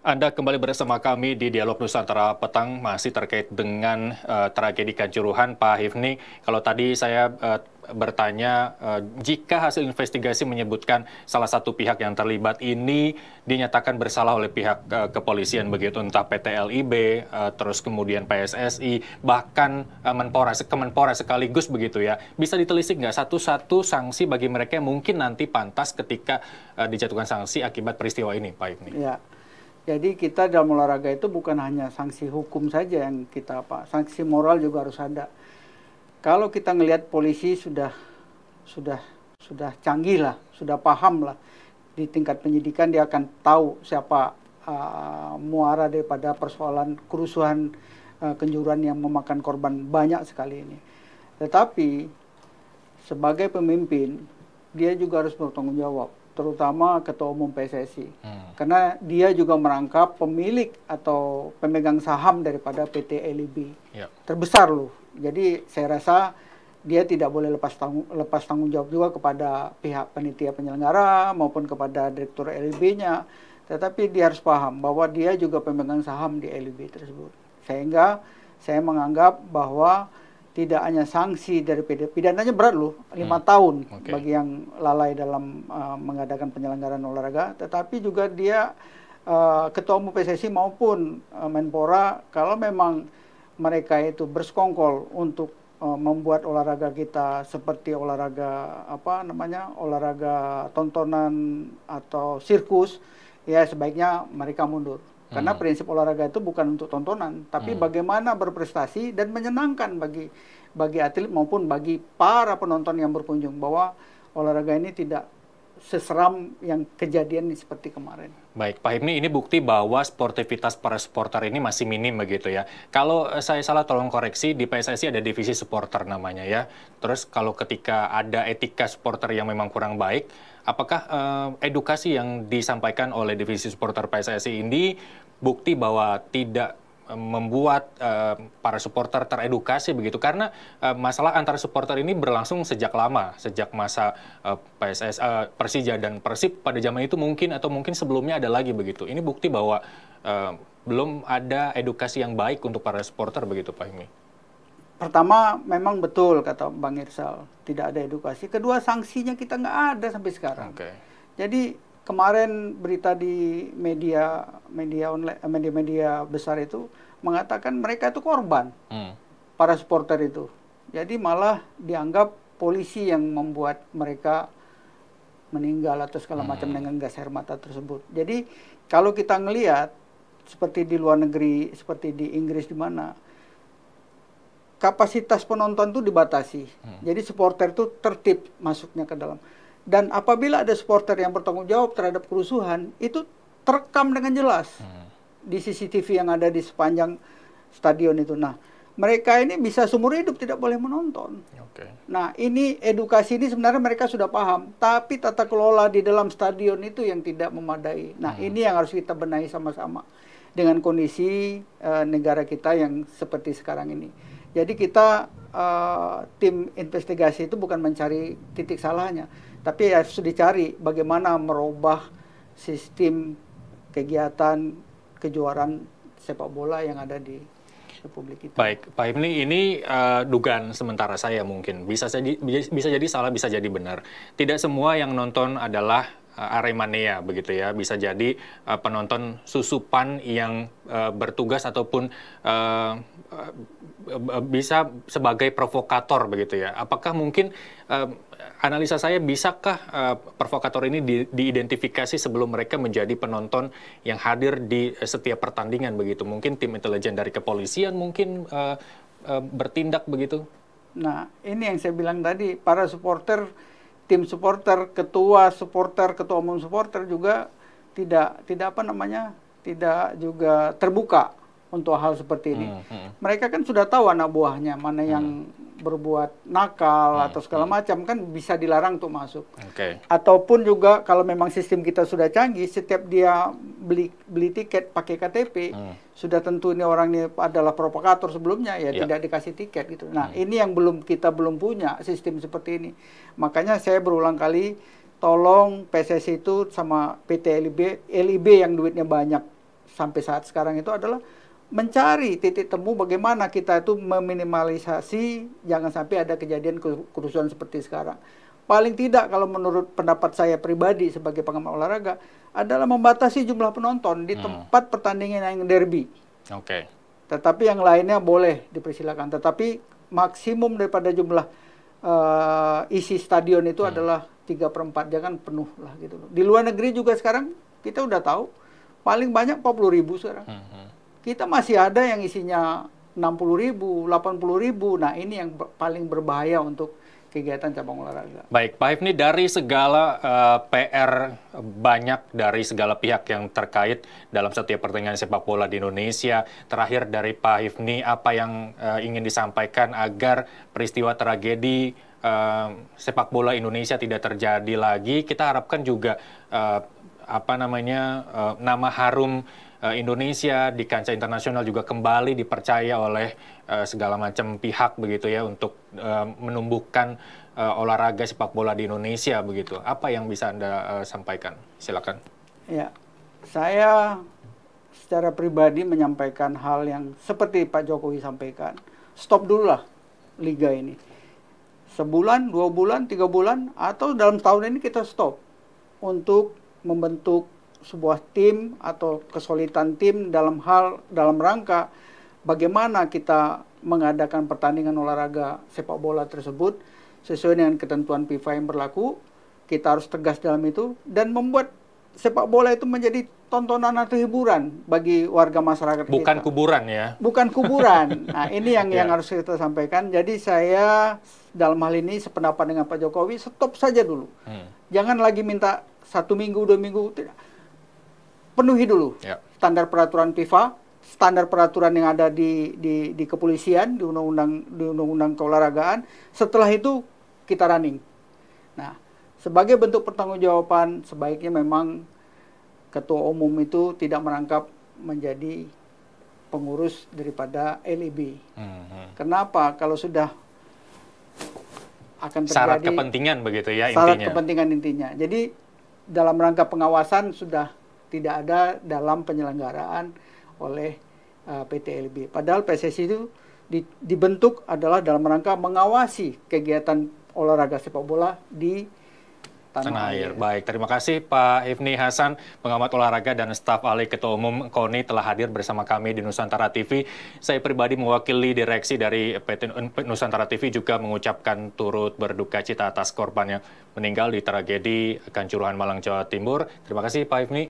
Anda kembali bersama kami di Dialog Nusantara Petang masih terkait dengan uh, tragedi Kanjuruhan, Pak Hifni. Kalau tadi saya uh, bertanya uh, jika hasil investigasi menyebutkan salah satu pihak yang terlibat ini dinyatakan bersalah oleh pihak uh, kepolisian begitu entah PT LIB uh, terus kemudian PSSI bahkan uh, Menpora Kemenpora sekaligus begitu ya. Bisa ditelisik nggak satu-satu sanksi bagi mereka yang mungkin nanti pantas ketika uh, dijatuhkan sanksi akibat peristiwa ini, Pak Hifni? Ya. Jadi kita dalam olahraga itu bukan hanya sanksi hukum saja yang kita apa, sanksi moral juga harus ada. Kalau kita ngelihat polisi sudah sudah sudah canggih lah, sudah paham lah di tingkat penyidikan dia akan tahu siapa uh, muara daripada persoalan kerusuhan uh, kenjuran yang memakan korban banyak sekali ini. Tetapi sebagai pemimpin dia juga harus bertanggung jawab terutama ketua umum PSSI. Hmm. Karena dia juga merangkap pemilik atau pemegang saham daripada PT LIB. yeah. Terbesar loh. Jadi saya rasa dia tidak boleh lepas tanggung lepas tanggung jawab juga kepada pihak penitia penyelenggara maupun kepada direktur LIB-nya. Tetapi dia harus paham bahwa dia juga pemegang saham di LIB tersebut. Sehingga saya menganggap bahwa tidak hanya sanksi dari PD, pidananya berat loh, lima hmm. tahun okay. bagi yang lalai dalam uh, mengadakan penyelenggaraan olahraga, tetapi juga dia uh, ketua umum PSSI maupun uh, Menpora kalau memang mereka itu bersekongkol untuk uh, membuat olahraga kita seperti olahraga apa namanya olahraga tontonan atau sirkus ya sebaiknya mereka mundur. Karena hmm. prinsip olahraga itu bukan untuk tontonan, tapi hmm. bagaimana berprestasi dan menyenangkan bagi bagi atlet maupun bagi para penonton yang berkunjung bahwa olahraga ini tidak seseram yang kejadian seperti kemarin. Baik, Pak Hipni, ini bukti bahwa sportivitas para supporter ini masih minim begitu ya. Kalau eh, saya salah tolong koreksi, di PSSI ada divisi supporter namanya ya. Terus kalau ketika ada etika supporter yang memang kurang baik, apakah eh, edukasi yang disampaikan oleh divisi supporter PSSI ini bukti bahwa tidak membuat uh, para supporter teredukasi begitu karena uh, masalah antara supporter ini berlangsung sejak lama sejak masa uh, eh, PSS uh, Persija dan Persib pada zaman itu mungkin atau mungkin sebelumnya ada lagi begitu ini bukti bahwa uh, belum ada edukasi yang baik untuk para supporter begitu Pak Himi pertama memang betul kata Bang Irsal tidak ada edukasi kedua sanksinya kita nggak ada sampai sekarang okay. jadi kemarin berita di media media online eh, media-media besar itu mengatakan mereka itu korban hmm. para supporter itu. Jadi malah dianggap polisi yang membuat mereka meninggal atau segala hmm. macam dengan gas air mata tersebut. Jadi kalau kita ngelihat seperti di luar negeri, seperti di Inggris di mana kapasitas penonton itu dibatasi. Hmm. Jadi supporter itu tertib masuknya ke dalam. Dan apabila ada supporter yang bertanggung jawab terhadap kerusuhan, itu terekam dengan jelas hmm. di CCTV yang ada di sepanjang stadion itu. Nah, mereka ini bisa seumur hidup tidak boleh menonton. Okay. Nah, ini edukasi ini sebenarnya mereka sudah paham, tapi tata kelola di dalam stadion itu yang tidak memadai. Nah, hmm. ini yang harus kita benahi sama-sama dengan kondisi uh, negara kita yang seperti sekarang ini. Jadi kita uh, tim investigasi itu bukan mencari titik salahnya, tapi harus dicari bagaimana merubah sistem kegiatan kejuaraan sepak bola yang ada di Republik itu. Baik, Pak Himli, ini uh, dugaan sementara saya mungkin bisa jadi bisa jadi salah, bisa jadi benar. Tidak semua yang nonton adalah Eh, Aremania begitu ya bisa jadi uh, penonton susupan yang uh, bertugas ataupun uh, uh, bisa sebagai provokator begitu ya apakah mungkin uh, analisa saya bisakah uh, provokator ini di, diidentifikasi sebelum mereka menjadi penonton yang hadir di setiap pertandingan begitu mungkin tim intelijen dari kepolisian mungkin uh, uh, bertindak begitu Nah, ini yang saya bilang tadi, para supporter tim supporter, ketua supporter, ketua umum supporter juga tidak tidak apa namanya tidak juga terbuka untuk hal seperti ini. Hmm, hmm. Mereka kan sudah tahu anak buahnya mana yang hmm berbuat nakal hmm. atau segala hmm. macam kan bisa dilarang untuk masuk. Okay. Ataupun juga kalau memang sistem kita sudah canggih, setiap dia beli beli tiket pakai KTP, hmm. sudah tentu ini orang ini adalah provokator sebelumnya ya yeah. tidak dikasih tiket gitu. Nah, hmm. ini yang belum kita belum punya sistem seperti ini. Makanya saya berulang kali tolong PSSI itu sama PT LIB, LIB yang duitnya banyak sampai saat sekarang itu adalah mencari titik temu bagaimana kita itu meminimalisasi jangan sampai ada kejadian kerusuhan seperti sekarang. Paling tidak kalau menurut pendapat saya pribadi sebagai penggemar olahraga adalah membatasi jumlah penonton di hmm. tempat pertandingan yang derby. Oke. Okay. Tetapi yang lainnya boleh dipersilakan. Tetapi maksimum daripada jumlah uh, isi stadion itu hmm. adalah 3 per 4. Jangan penuh lah gitu Di luar negeri juga sekarang kita udah tahu paling banyak 40 ribu sekarang. Hmm, hmm kita masih ada yang isinya 60 ribu, 80 ribu. Nah ini yang paling berbahaya untuk kegiatan cabang olahraga. Baik, Pak Hifni, dari segala uh, eh, PR banyak dari segala pihak yang terkait dalam setiap pertandingan sepak bola di Indonesia, terakhir dari Pak Hifni, apa yang uh, ingin disampaikan agar peristiwa tragedi uh, sepak bola Indonesia tidak terjadi lagi? Kita harapkan juga uh, apa namanya uh, nama harum uh, Indonesia di kancah internasional juga kembali dipercaya oleh uh, segala macam pihak begitu ya untuk uh, menumbuhkan uh, olahraga sepak bola di Indonesia begitu. Apa yang bisa Anda uh, sampaikan? Silakan. Ya. Saya secara pribadi menyampaikan hal yang seperti Pak Jokowi sampaikan. Stop dulu lah liga ini. Sebulan, dua bulan, tiga bulan, atau dalam tahun ini kita stop untuk membentuk sebuah tim atau kesulitan tim dalam hal dalam rangka bagaimana kita mengadakan pertandingan olahraga sepak bola tersebut sesuai dengan ketentuan FIFA yang berlaku kita harus tegas dalam itu dan membuat sepak bola itu menjadi tontonan atau hiburan bagi warga masyarakat bukan kita. kuburan ya bukan kuburan nah ini yang yeah. yang ya. harus kita sampaikan jadi saya dalam hal ini sependapat dengan Pak Jokowi stop saja dulu hmm. jangan lagi minta satu minggu dua minggu tidak penuhi dulu ya. standar peraturan FIFA, standar peraturan yang ada di di, di kepolisian, di undang-undang di undang-undang keolahragaan. Setelah itu kita running. Nah, sebagai bentuk pertanggungjawaban sebaiknya memang ketua umum itu tidak merangkap menjadi pengurus daripada LIB. Hmm. Kenapa? Kalau sudah akan terjadi syarat kepentingan begitu ya intinya. Syarat kepentingan intinya. Jadi dalam rangka pengawasan sudah tidak ada dalam penyelenggaraan oleh uh, eh, PT LB. Padahal PSSI itu di, dibentuk adalah dalam rangka mengawasi kegiatan olahraga sepak bola di tanah, tanah air. air. Baik, terima kasih Pak Ifni Hasan, pengamat olahraga dan staf ahli Ketua Umum KONI telah hadir bersama kami di Nusantara TV. Saya pribadi mewakili direksi dari PT Nusantara TV juga mengucapkan turut berduka cita atas korban yang meninggal di tragedi Kanjuruhan Malang, Jawa Timur. Terima kasih Pak Ifni.